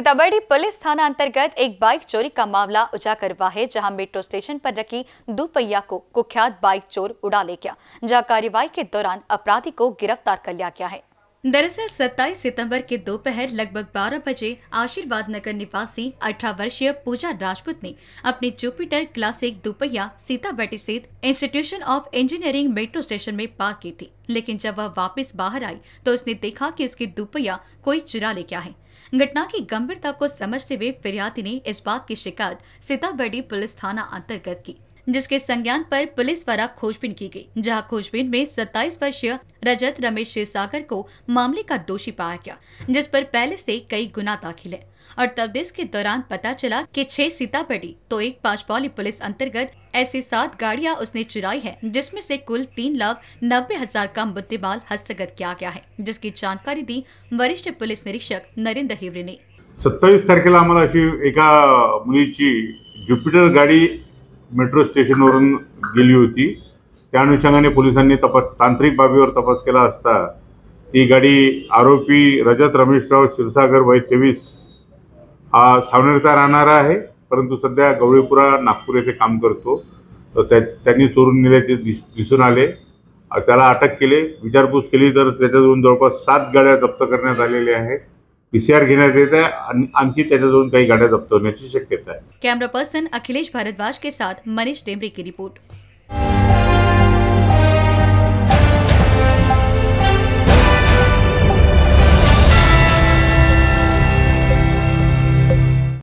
Sitamarhi police थाना अंतर्गत एक बाइक चोरी का मामला उजागर हुआ है जहां मेट्रो स्टेशन पर रखी दुपहिया को कुख्यात बाइक चोर उड़ा ले गया जहां कार्यवाही के दौरान अपराधी को गिरफ्तार कर लिया गया है दरअसल 27 सितंबर के दोपहर लगभग 12 बजे आशीर्वाद नगर निवासी अठारह वर्षीय पूजा राजपूत ने अपनी जुपिटर क्लासिक दुपहिया सीताबेटी स्थित institution of engineering metro station में पार्क की थी लेकिन जब वह वापस बाहर आई तो उसने देखा कि उसकी दुपहिया कोई चुरा ले गया है घटना की गंभीरता को समझते हुए फिरियाती ने इस बात की शिकायत सीताबर्डी पुलिस थाना अंतर्गत की जिसके संज्ञान पर पुलिस द्वारा खोजबीन की गई जहां खोजबीन में 27 वर्षीय रजत रमेश सागर को मामले का दोषी पाया गया जिस पर पहले से कई गुना दाखिल है और तब्दीश के दौरान पता चला कि छह सीतापटी तो एक पाचपौली पुलिस अंतर्गत ऐसी सात गाड़ियां उसने चुराई है जिसमें से कुल तीन लाख नब्बे हजार का मुद्देबाल हस्तगत किया गया है जिसकी जानकारी दी वरिष्ठ पुलिस निरीक्षक नरेंद्र हिवरे ने सत्ताईस तारखेला आम्हाला अशी गाडी मेट्रो स्टेशनवरून गेली होती त्या अनुषंगाने पोलिसांनी तपास तांत्रिक बाबीवर तपास केला असता ती गाडी आरोपी रजत रमेशराव क्षीरसागर वय तेवीस हा सावनेरचा राहणारा आहे परंतु सध्या गवळीपुरा नागपूर येथे काम करतो तर त्या त्यांनी चोरून नेल्याचे दिस दिसून आले त्याला अटक केले विचारपूस केली तर त्याच्याजवळून जवळपास सात गाड्या जप्त करण्यात आलेल्या आहेत पीसीआर घेण्यात येत आहे आणखी त्याच्यातून काही गाड्या जप्त होण्याची शक्यता आहे कॅमेरा पर्सन अखिलेश भारद्वाज के साथ मनीष डेमरे की रिपोर्ट